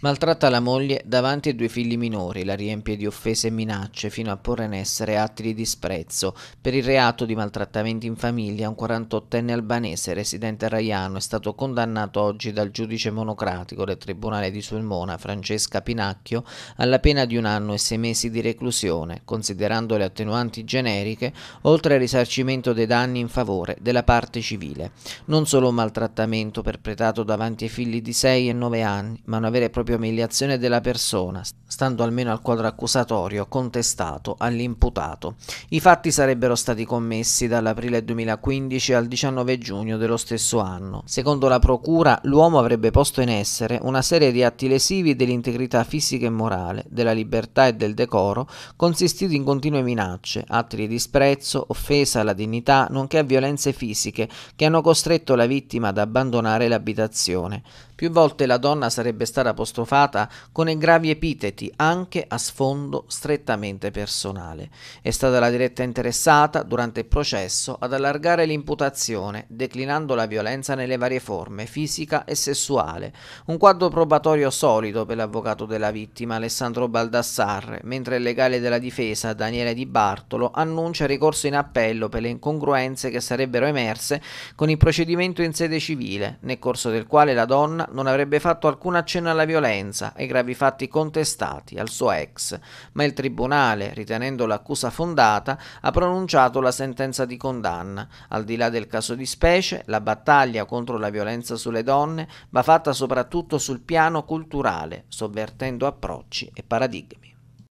Maltratta la moglie davanti ai due figli minori, la riempie di offese e minacce fino a porre in essere atti di disprezzo. Per il reato di maltrattamenti in famiglia, un 48enne albanese residente a Raiano è stato condannato oggi dal giudice monocratico del Tribunale di Sulmona, Francesca Pinacchio, alla pena di un anno e sei mesi di reclusione, considerando le attenuanti generiche, oltre al risarcimento dei danni in favore della parte civile. Non solo un maltrattamento perpetrato davanti ai figli di 6 e 9 anni, ma una vera e propria propria umiliazione della persona, stando almeno al quadro accusatorio contestato all'imputato. I fatti sarebbero stati commessi dall'aprile 2015 al 19 giugno dello stesso anno. Secondo la procura, l'uomo avrebbe posto in essere una serie di atti lesivi dell'integrità fisica e morale, della libertà e del decoro, consistiti in continue minacce, atti di disprezzo, offesa alla dignità, nonché a violenze fisiche che hanno costretto la vittima ad abbandonare l'abitazione. Più volte la donna sarebbe stata postulata apostrofata con gravi epiteti anche a sfondo strettamente personale. È stata la diretta interessata durante il processo ad allargare l'imputazione, declinando la violenza nelle varie forme, fisica e sessuale. Un quadro probatorio solido per l'avvocato della vittima Alessandro Baldassarre, mentre il legale della difesa Daniele Di Bartolo annuncia ricorso in appello per le incongruenze che sarebbero emerse con il procedimento in sede civile, nel corso del quale la donna non avrebbe fatto alcun accenno alla violenza Valenza ai gravi fatti contestati al suo ex, ma il tribunale, ritenendo l'accusa fondata, ha pronunciato la sentenza di condanna. Al di là del caso di specie, la battaglia contro la violenza sulle donne va fatta soprattutto sul piano culturale, sovvertendo approcci e paradigmi.